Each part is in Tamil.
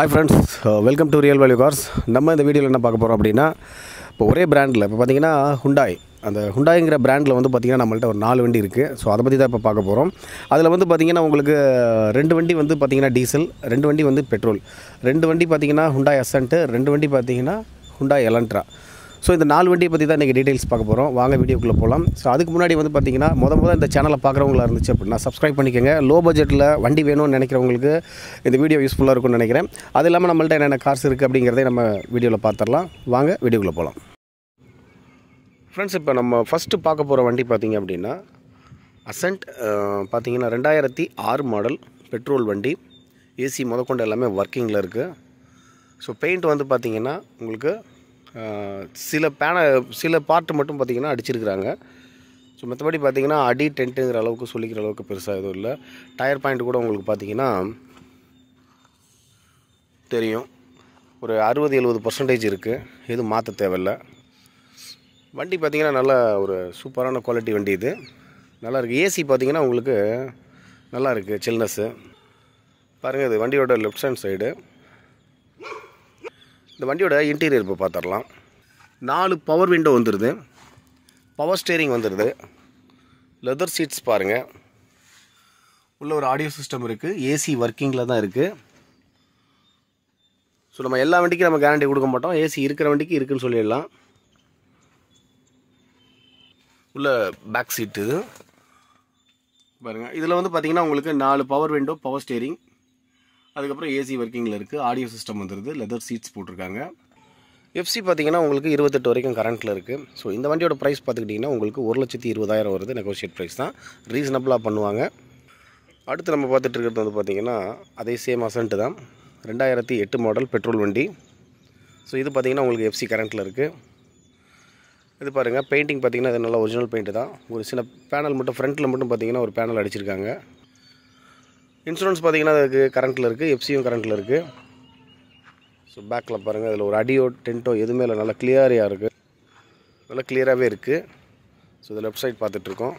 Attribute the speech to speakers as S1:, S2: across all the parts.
S1: hi friends welcome to real value cars நம்ம இந்த வீடியோவில் என்ன பார்க்க போகிறோம் அப்படின்னா இப்போ ஒரே பிராண்டில் இப்போ பார்த்திங்கன்னா ஹுண்டாய் அந்த ஹுண்டாய்ங்கிற பிராண்டில் வந்து பார்த்திங்கன்னா நம்மள்ட்ட ஒரு நாலு வண்டி இருக்குது ஸோ அதை பற்றி தான் இப்போ பார்க்க போகிறோம் அதில் வந்து பார்த்திங்கன்னா உங்களுக்கு ரெண்டு வண்டி வந்து பார்த்திங்கன்னா டீசல் ரெண்டு வண்டி வந்து பெட்ரோல் ரெண்டு வண்டி பார்த்திங்கன்னா ஹுண்டாய் அசன்ட்டு ரெண்டு வண்டி பார்த்திங்கன்னா ஹுண்டாய் எலன்ட்ரா ஸோ இந்த நாலு வண்டியை பற்றி தான் இன்றைக்கி டீட்டெயில்ஸ் பார்க்க போகிறோம் வாங்க வீடியோக்குள்ளே போகலாம் ஸோ அதுக்கு முன்னாடி வந்து பார்த்திங்கன்னா முத முதல் இந்த சேனலை பார்க்குறவங்களா இருந்துச்சு அப்படின்னா சப்ஸ்கிரைப் பண்ணிக்கோங்க லோ பட்ஜெட்டில் வண்டி வேணும்னு நினைக்கிறவங்களுக்கு இந்த வீடியோ யூஸ்ஃபுல்லாக இருக்கும்னு நினைக்கிறேன் அது இல்லாமல் நம்மள்ட்ட என்னென்ன கார்ஸ் இருக்குது அப்படிங்கிறதே நம்ம வீடியோவில் பார்த்துடலாம் வாங்க வீடியோக்குள்ளே போகலாம் ஃப்ரெண்ட்ஸ் இப்போ நம்ம ஃபஸ்ட்டு பார்க்க போகிற வண்டி பார்த்திங்க அப்படின்னா அசன்ட் பார்த்திங்கன்னா ரெண்டாயிரத்தி ஆறு மாடல் பெட்ரோல் வண்டி ஏசி முதற்கொண்டு எல்லாமே ஒர்க்கிங்கில் இருக்குது ஸோ பெயிண்ட் வந்து பார்த்திங்கன்னா உங்களுக்கு சில பேனை சில பார்ட்டு மட்டும் பார்த்திங்கன்னா அடிச்சிருக்கிறாங்க ஸோ மற்றபடி பார்த்திங்கன்னா அடி டென்ட்டுங்கிற அளவுக்கு சொல்லிக்கிற அளவுக்கு பெருசாக எதுவும் இல்லை டயர் பாயிண்ட் கூட உங்களுக்கு பார்த்திங்கன்னா தெரியும் ஒரு அறுபது எழுபது பர்சன்டேஜ் இருக்குது எதுவும் மாற்ற தேவையில்லை வண்டி பார்த்திங்கன்னா நல்ல ஒரு சூப்பரான குவாலிட்டி வண்டி இது நல்லா இருக்குது ஏசி பார்த்திங்கன்னா உங்களுக்கு நல்லா இருக்குது சில்னஸ்ஸு பாருங்கள் இது வண்டியோட லெஃப்ட் ஹேண்ட் சைடு இந்த வண்டியோட இன்டீரியர் இப்போ பார்த்துடலாம் நாலு பவர் விண்டோ வந்துடுது பவர் ஸ்டேரிங் வந்துடுது லெதர் சீட்ஸ் பாருங்கள் உள்ள ஒரு ஆடியோ சிஸ்டம் இருக்குது ஏசி ஒர்க்கிங்கில் தான் இருக்குது ஸோ நம்ம எல்லா வண்டிக்கும் நம்ம கேரண்டி கொடுக்க மாட்டோம் ஏசி இருக்கிற வண்டிக்கு இருக்குதுன்னு சொல்லிடலாம் உள்ள பேக் சீட்டு இது பாருங்கள் இதில் வந்து பார்த்திங்கன்னா உங்களுக்கு நாலு பவர் விண்டோ பவர் ஸ்டேரிங் அதுக்கப்புறம் ஏசி ஒர்க்கிங்கில் இருக்குது ஆடியோ சிஸ்டம் வந்துடுது லெதர் சீட்ஸ் போட்டிருக்காங்க எஃப்சி பார்த்தீங்கன்னா உங்களுக்கு இருபத்தெட்டு வரைக்கும் கரண்ட்டில் இருக்குது ஸோ இந்த வண்டியோட ப்ரைஸ் பார்த்துக்கிட்டிங்கன்னா உங்களுக்கு ஒரு லட்சத்தி இருபதாயிரம் வருது நெகோஷியேட் ப்ரைஸ் தான் ரீசனபிளாக பண்ணுவாங்க அடுத்து நம்ம பார்த்துட்டு இருக்கிறது வந்து பார்த்திங்கன்னா அதே சேம் அசன்ட்டு தான் ரெண்டாயிரத்தி எட்டு மாடல் பெட்ரோல் வண்டி ஸோ இது பார்த்திங்கன்னா உங்களுக்கு எஃப்சி கரண்ட்டில் இருக்குது இது பாருங்கள் பெயிண்டிங் பார்த்திங்கன்னா இது நல்லா ஒரிஜினல் பெயிண்ட்டு தான் ஒரு சில பேனல் மட்டும் ஃப்ரண்ட்டில் மட்டும் பார்த்திங்கன்னா ஒரு பேனல் அடிச்சிருக்காங்க இன்சூரன்ஸ் பார்த்திங்கன்னா அதுக்கு கரண்ட்டில் இருக்குது எஃப்சியும் கரண்ட்டில் இருக்குது ஸோ பேக்கில் பாருங்கள் அதில் ஒரு அடியோ டென்ட்டோ எதுவுமே இல்லை நல்லா கிளியரியாக இருக்குது நல்லா கிளியராகவே இருக்குது ஸோ இது லெஃப்ட் சைட் பார்த்துட்ருக்கோம்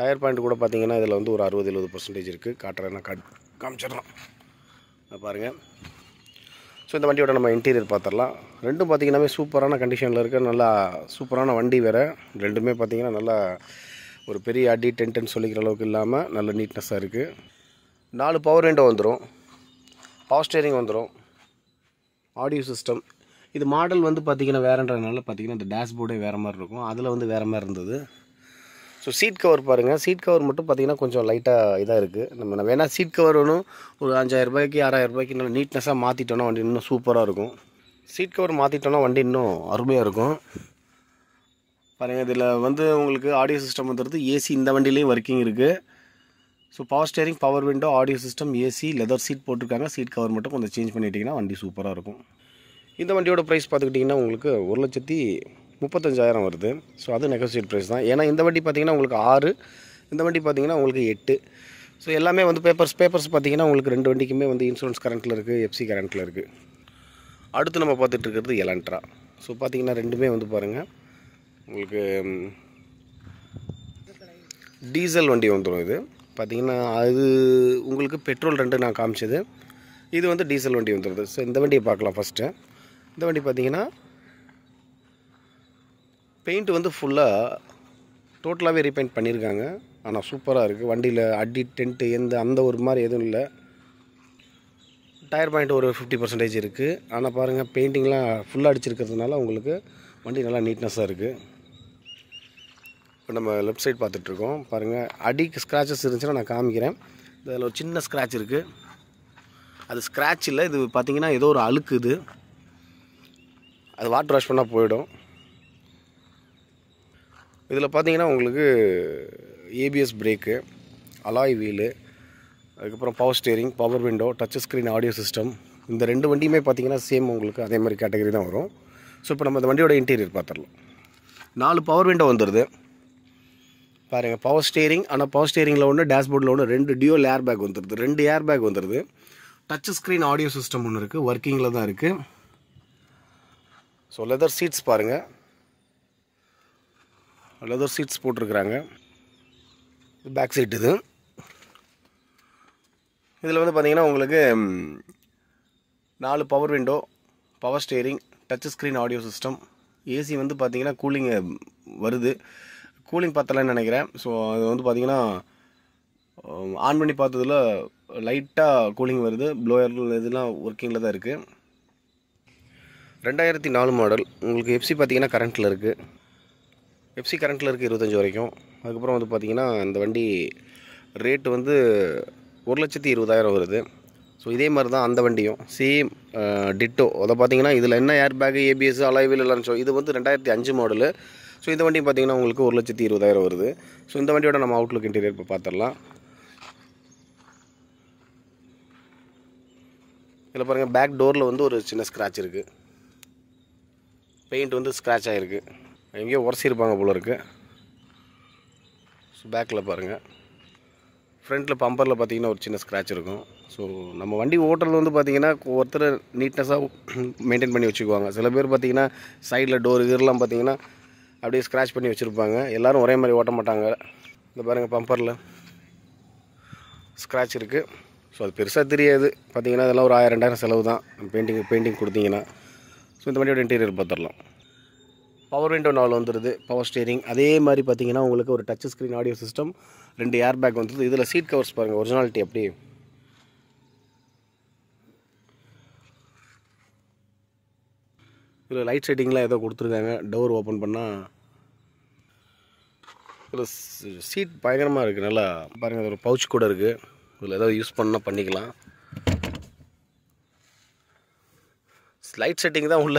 S1: டயர் பாயிண்ட் கூட பார்த்திங்கன்னா இதில் வந்து ஒரு அறுபது எழுபது பர்சன்டேஜ் இருக்குது காட்டுறேன்னா கா காமிச்சிடலாம் பாருங்கள் ஸோ இந்த வண்டியோட நம்ம இன்டீரியர் பார்த்துடலாம் ரெண்டும் பார்த்திங்கன்னாவே சூப்பரான கண்டிஷனில் இருக்குது நல்லா சூப்பரான வண்டி வேறு ரெண்டுமே பார்த்திங்கன்னா நல்லா ஒரு பெரிய அடி டென்ட்னு சொல்லிக்கிற அளவுக்கு இல்லாமல் நல்ல நீட்னஸாக இருக்குது நாலு பவர் விண்டோ வந்துடும் பவர் ஸ்டேரிங் வந்துடும் ஆடியோ சிஸ்டம் இது மாடல் வந்து பார்த்திங்கன்னா வேறன்றதுனால பார்த்திங்கன்னா இந்த டேஷ்போர்டே வேறு மாதிரி இருக்கும் அதில் வந்து வேறு மாதிரி இருந்தது ஸோ சீட் கவர் பாருங்கள் சீட் கவர் மட்டும் பார்த்திங்கன்னா கொஞ்சம் லைட்டாக இதாக இருக்குது நம்ம வேணால் சீட் கவர் வேணும் ஒரு அஞ்சாயிரம் ரூபாய்க்கு ஆறாயிரம் ரூபாய்க்கு நல்லா நீட்னஸாக மாற்றிட்டோன்னா வண்டி இன்னும் சூப்பராக இருக்கும் சீட் கவர் மாற்றிட்டோன்னா வண்டி இன்னும் அருமையாக இருக்கும் பாருங்கள் இதில் வந்து உங்களுக்கு ஆடியோ சிஸ்டம் வந்துடுது ஏசி இந்த வண்டியிலையும் ஒர்க்கிங் இருக்குது so power steering power window audio system AC leather seat போட்டிருக்காங்க சீட் கவர் மட்டும் கொஞ்சம் சேஞ்ச் பண்ணிட்டீங்கன்னா வண்டி சூப்பராக இருக்கும் இந்த வண்டியோட ப்ரைஸ் பார்த்துக்கிட்டிங்கன்னா உங்களுக்கு ஒரு லட்சத்தி முப்பத்தஞ்சாயிரம் வருது ஸோ அது நெகோசியேட் ப்ரைஸ் தான் ஏன்னா இந்த வண்டி பார்த்திங்கன்னா உங்களுக்கு ஆறு இந்த வண்டி பார்த்திங்கன்னா உங்களுக்கு எட்டு ஸோ எல்லாமே வந்து பேப்பர்ஸ் பேப்பர்ஸ் பார்த்திங்கன்னா உங்களுக்கு ரெண்டு வண்டிக்குமே வந்து இன்சூரன்ஸ் கரண்ட்டில் இருக்குது எஃப்சி கரண்ட்டில் இருக்குது அடுத்து நம்ம பார்த்துட்டு இருக்கிறது எலன்ட்ரா ஸோ பார்த்திங்கன்னா ரெண்டுமே வந்து பாருங்கள் உங்களுக்கு டீசல் வண்டி வந்துடும் இது பார்த்திங்கன்னா அது உங்களுக்கு பெட்ரோல் ரெண்டு நான் காமிச்சது இது வந்து டீசல் வண்டி வந்துடுது ஸோ இந்த வண்டியை பார்க்கலாம் ஃபஸ்ட்டு இந்த வண்டி பார்த்திங்கன்னா பெயிண்ட் வந்து ஃபுல்லாக டோட்டலாகவே ரீபெயிண்ட் பண்ணியிருக்காங்க ஆனால் சூப்பராக இருக்குது வண்டியில் அடி டென்ட்டு எந்த அந்த ஒரு மாதிரி எதுவும் இல்லை டயர் பாயிண்ட் ஒரு ஃபிஃப்டி பர்சன்டேஜ் இருக்குது ஆனால் பாருங்கள் பெயிண்டிங்லாம் ஃபுல்லாக அடிச்சிருக்கிறதுனால உங்களுக்கு வண்டி நல்லா நீட்னஸாக இருக்குது இப்போ நம்ம லெஃப்ட் சைட் பார்த்துட்ருக்கோம் பாருங்கள் அடிக்கு ஸ்க்ராச்சஸ் இருந்துச்சுன்னா நான் காமிக்கிறேன் இதில் ஒரு சின்ன ஸ்க்ராட்ச் இருக்குது அது ஸ்க்ராட்ச் இல்லை இது பார்த்திங்கன்னா ஏதோ ஒரு அழுக்கு இது அது வாட்டர் வாஷ் பண்ணால் போயிடும் இதில் பார்த்தீங்கன்னா உங்களுக்கு ஏபிஎஸ் பிரேக்கு அலாய் வீலு அதுக்கப்புறம் power steering power window touch screen audio system இந்த ரெண்டு வண்டியுமே பார்த்திங்கன்னா சேம் உங்களுக்கு அதே மாதிரி கேட்டகரி தான் வரும் ஸோ இப்போ நம்ம இந்த வண்டியோட இன்டீரியர் பார்த்துடலாம் நாலு பவர் விண்டோ வந்துடுது பாருங்கள் பவர் ஸ்டேரிங் ஆனால் பவர் ஸ்டேரிங்கில் ஒன்று டேஷ்போர்டில் ஒன்று ரெண்டு டியோல் ஏர் பேக் வந்துடுது ரெண்டு ஏர் பேக் வந்துடுது டச் ஸ்க்ரீன் ஆடியோ சிஸ்டம் ஒன்று இருக்குது ஒர்க்கிங்கில் தான் இருக்குது ஸோ லெதர் சீட்ஸ் பாருங்கள் லெதர் சீட்ஸ் போட்டிருக்கிறாங்க பேக் சீட் இது இதில் வந்து பார்த்திங்கன்னா உங்களுக்கு நாலு power window power steering touch screen audio system AC வந்து பார்த்திங்கன்னா கூலிங்கு வருது கூலிங் பார்த்தலன்னு நினைக்கிறேன் ஸோ அது வந்து பார்த்திங்கன்னா ஆன் பண்ணி பார்த்ததில் லைட்டாக கூலிங் வருது ப்ளோயர் இதெல்லாம் ஒர்க்கிங்கில் தான் இருக்குது ரெண்டாயிரத்தி நாலு மாடல் உங்களுக்கு எஃப்சி பார்த்தீங்கன்னா கரண்ட்டில் இருக்குது எஃப்சி கரண்ட்டில் இருக்குது இருபத்தஞ்சி வரைக்கும் அதுக்கப்புறம் வந்து பார்த்திங்கன்னா இந்த வண்டி ரேட்டு வந்து ஒரு லட்சத்தி இருபதாயிரம் வருது ஸோ இதே மாதிரி தான் அந்த வண்டியும் சேம் டிட்டோ அதை பார்த்தீங்கன்னா இதில் என்ன ஏர் பேக்கு ஏபிஎஸ் அலைவில் இல்லைன்னு இது வந்து ரெண்டாயிரத்தி அஞ்சு மாடலு ஸோ இந்த வண்டி பார்த்திங்கன்னா உங்களுக்கு ஒரு லட்சத்தி இருபதாயிரம் வருது ஸோ இந்த வண்டியோட நம்ம அவுட்லுக் இன்டீரியர் இப்போ பார்த்துடலாம் இதில் பாருங்கள் பேக் டோரில் வந்து ஒரு சின்ன ஸ்க்ராட்ச் இருக்குது பெயிண்ட் வந்து ஸ்க்ராட்ச் ஆகிருக்கு எங்கேயோ உரசிருப்பாங்க போல் இருக்குது ஸோ பேக்கில் பாருங்கள் ஃப்ரண்ட்டில் பம்பரில் பார்த்தீங்கன்னா ஒரு சின்ன ஸ்க்ராட்ச் இருக்கும் ஸோ நம்ம வண்டி ஓட்டுறது வந்து பார்த்திங்கன்னா ஒருத்தர் நீட்னஸாக மெயின்டைன் பண்ணி வச்சுக்குவாங்க சில பேர் பார்த்திங்கன்னா சைடில் டோர் இதெல்லாம் பார்த்திங்கன்னா அப்படியே ஸ்க்ராச் பண்ணி வச்சுருப்பாங்க எல்லோரும் ஒரே மாதிரி ஓட்ட மாட்டாங்க இந்த பாருங்கள் பம்பரில் ஸ்க்ராட்ச் இருக்குது ஸோ அது பெருசாக தெரியாது பார்த்திங்கன்னா அதெல்லாம் ஒரு ஆயிரம் ரெண்டாயிரம் செலவு தான் பெயிண்டிங் பெயிண்டிங் கொடுத்தீங்கன்னா ஸோ இந்த மாதிரியோட இன்டீரியர் பார்த்துடலாம் பவர் விண்டோ நாவல் வந்துடுது பவர் ஸ்டேரிங் அதே மாதிரி பார்த்தீங்கன்னா உங்களுக்கு ஒரு டச் ஸ்க்ரீன் ஆடியோ சிஸ்டம் ரெண்டு ஏர் பேக் வந்துடுது இதில் சீட் கவர்ஸ் பாருங்கள் ஒரிஜினாலிட்டி அப்படியே இதில் லைட் செட்டிங்லாம் ஏதோ கொடுத்துருக்காங்க டோர் ஓப்பன் பண்ணால் இதில் சீட் பயங்கரமாக இருக்குது நல்லா பாருங்கள் ஒரு பவுச் கூட இருக்குது இதில் ஏதாவது யூஸ் பண்ணால் பண்ணிக்கலாம் லைட் செட்டிங் தான் உள்ள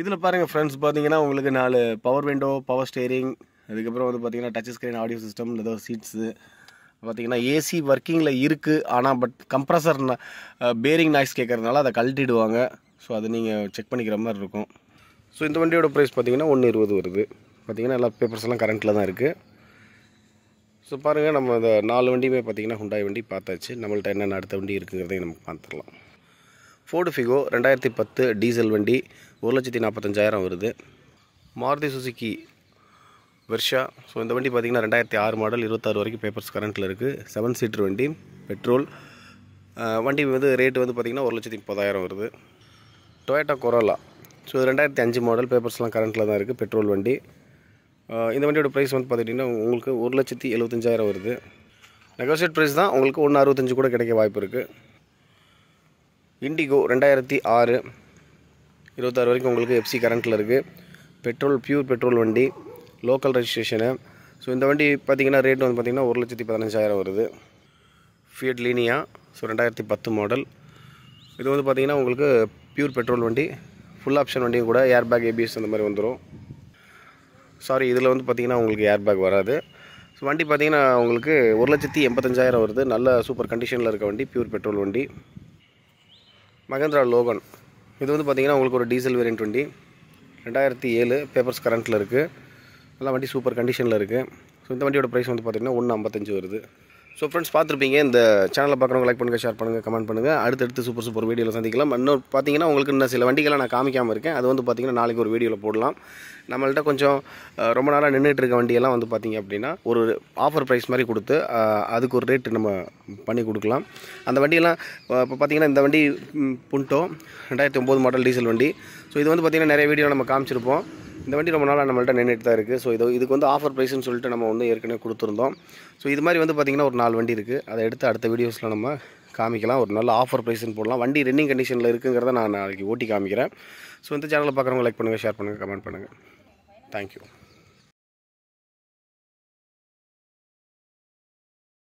S1: இதில் பாருங்கள் ஃப்ரெண்ட்ஸ் பார்த்தீங்கன்னா உங்களுக்கு நாலு பவர் விண்டோ பவர் ஸ்டேரிங் அதுக்கப்புறம் வந்து பார்த்திங்கன்னா டச் ஸ்க்ரீன் ஆடியோ சிஸ்டம் ஏதோ சீட்ஸு பார்த்திங்கன்னா ஏசி ஒர்க்கிங்கில் இருக்குது ஆனால் பட் கம்ப்ரஸர் பேரிங் நாய்ஸ் கேட்குறதுனால அதை கழட்டிடுவாங்க ஸோ அது நீங்கள் செக் பண்ணிக்கிற மாதிரி இருக்கும் ஸோ இந்த வண்டியோட ப்ரைஸ் பார்த்திங்கன்னா ஒன்று இருபது வருது பார்த்திங்கன்னா எல்லா பேப்பர்ஸ் எல்லாம் கரண்ட்டில் தான் இருக்குது ஸோ பாருங்கள் நம்ம இந்த நாலு வண்டியுமே பார்த்தீங்கன்னா ஹுண்டாய் வண்டி பார்த்தாச்சு நம்மள்ட்ட என்னென்ன அடுத்த வண்டி இருக்குங்கிறதையும் நம்ம பார்த்துடலாம் ஃபோர்டு ஃபிகோ ரெண்டாயிரத்தி பத்து டீசல் வண்டி ஒரு லட்சத்தி நாற்பத்தஞ்சாயிரம் வருது மாருதி சுசுக்கி வெர்ஷா ஸோ இந்த வண்டி பார்த்திங்கன்னா ரெண்டாயிரத்தி ஆறு மாடல் இருபத்தாறு வரைக்கும் பேப்பர்ஸ் கரண்ட்டில் இருக்குது செவன் சீட்ரு வண்டி பெட்ரோல் வண்டி வந்து ரேட்டு வந்து பார்த்திங்கன்னா ஒரு லட்சத்தி முப்பதாயிரம் வருது டொயேட்டோ கொரோலா ஸோ இது ரெண்டாயிரத்தி அஞ்சு மாடல் பேப்பர்ஸ்லாம் கரண்ட்டில் தான் இருக்குது பெட்ரோல் வண்டி இந்த வண்டியோட ப்ரைஸ் வந்து பார்த்துட்டிங்கன்னா உங்களுக்கு ஒரு லட்சத்தி எழுபத்தஞ்சாயிரம் வருது நெகோசியேட் ப்ரைஸ் தான் உங்களுக்கு ஒன்று அறுபத்தஞ்சு கூட கிடைக்க வாய்ப்பு இருக்குது இண்டிகோ ரெண்டாயிரத்தி ஆறு இருபத்தாறு வரைக்கும் உங்களுக்கு எஃப்சி கரண்ட்டில் இருக்குது பெட்ரோல் பியூர் பெட்ரோல் வண்டி லோக்கல் ரெஜிஸ்ட்ரேஷனு ஸோ இந்த வண்டி பார்த்திங்கன்னா ரேட் வந்து பார்த்திங்கன்னா ஒரு லட்சத்தி பதினஞ்சாயிரம் வருது ஃபியட் லீனியா ஸோ ரெண்டாயிரத்தி பத்து மாடல் இது வந்து பார்த்திங்கன்னா உங்களுக்கு ப்யூர் பெட்ரோல் வண்டி ஃபுல் ஆப்ஷன் வண்டியும் கூட ஏர் பேக் ஏபிஎஸ் அந்த மாதிரி வந்துடும் சாரி இதில் வந்து பார்த்திங்கன்னா உங்களுக்கு ஏர் பேக் வராது ஸோ வண்டி பார்த்திங்கன்னா உங்களுக்கு ஒரு லட்சத்தி எண்பத்தஞ்சாயிரம் வருது நல்ல சூப்பர் கண்டிஷனில் இருக்க வண்டி ப்யூர் பெட்ரோல் வண்டி மகேந்திரா லோகன் இது வந்து பார்த்திங்கன்னா உங்களுக்கு ஒரு டீசல் வேரியன்ட் வண்டி ரெண்டாயிரத்தி ஏழு பேப்பர்ஸ் கரண்ட்டில் இருக்குது நல்லா வண்டி சூப்பர் கண்டிஷனில் இருக்குது ஸோ இந்த வண்டியோட ப்ரைஸ் வந்து பார்த்திங்கன்னா ஒன்று ஐம்பத்தஞ்சு வருது ஸோ ஃப்ரெண்ட்ஸ் பார்த்துருப்பீங்க இந்த சேனலை பார்க்குறவங்க லைக் பண்ணுங்கள் ஷேர் பண்ணுங்கள் கமெண்ட் பண்ணுங்கள் அடுத்தடுத்து சூப்பர் சூப்பர் வீடியோவில் சந்திக்கலாம் இன்னொரு பார்த்தீங்கன்னா உங்களுக்கு இன்னும் சில வண்டிகளை நான் காமிக்காமல் இருக்கேன் அது வந்து பார்த்திங்கன்னா நாளைக்கு ஒரு வீடியோவில் போடலாம் நம்மள்கிட்ட கொஞ்சம் ரொம்ப நாளாக நின்றுட்டு இருக்க வண்டியெல்லாம் வந்து பார்த்திங்க அப்படின்னா ஒரு ஆஃபர் ப்ரைஸ் மாதிரி கொடுத்து அதுக்கு ஒரு ரேட்டு நம்ம பண்ணி கொடுக்கலாம் அந்த வண்டியெல்லாம் இப்போ பார்த்திங்கன்னா இந்த வண்டி புண்டோ ரெண்டாயிரத்தி ஒம்பது மாடல் டீசல் வண்டி ஸோ இது வந்து பார்த்திங்கன்னா நிறைய வீடியோ நம்ம காமிச்சிருப்போம் இந்த வண்டி ரொம்ப நாளாக நம்மள்ட்ட நின்றுட்டு தான் இருக்குது ஸோ இது இதுக்கு வந்து ஆஃபர் ப்ரைஸ்ன்னு சொல்லிட்டு நம்ம வந்து ஏற்கனவே கொடுத்துருந்தோம் ஸோ இது மாதிரி வந்து பார்த்திங்கன்னா ஒரு நாலு வண்டி இருக்குது அதை எடுத்து அடுத்த வீடியோஸில் நம்ம காமிக்கலாம் ஒரு நல்ல ஆஃபர் ப்ரைஸ்ன்னு போடலாம் வண்டி ரன்னிங் கண்டிஷனில் இருக்குங்கிறத நான் நாளைக்கு ஓட்டி காமிக்கிறேன் ஸோ இந்த சேனலில் பார்க்குறவங்க லைக் பண்ணுங்கள் ஷேர் பண்ணுங்கள் கமெண்ட் பண்ணுங்கள் தேங்க்யூ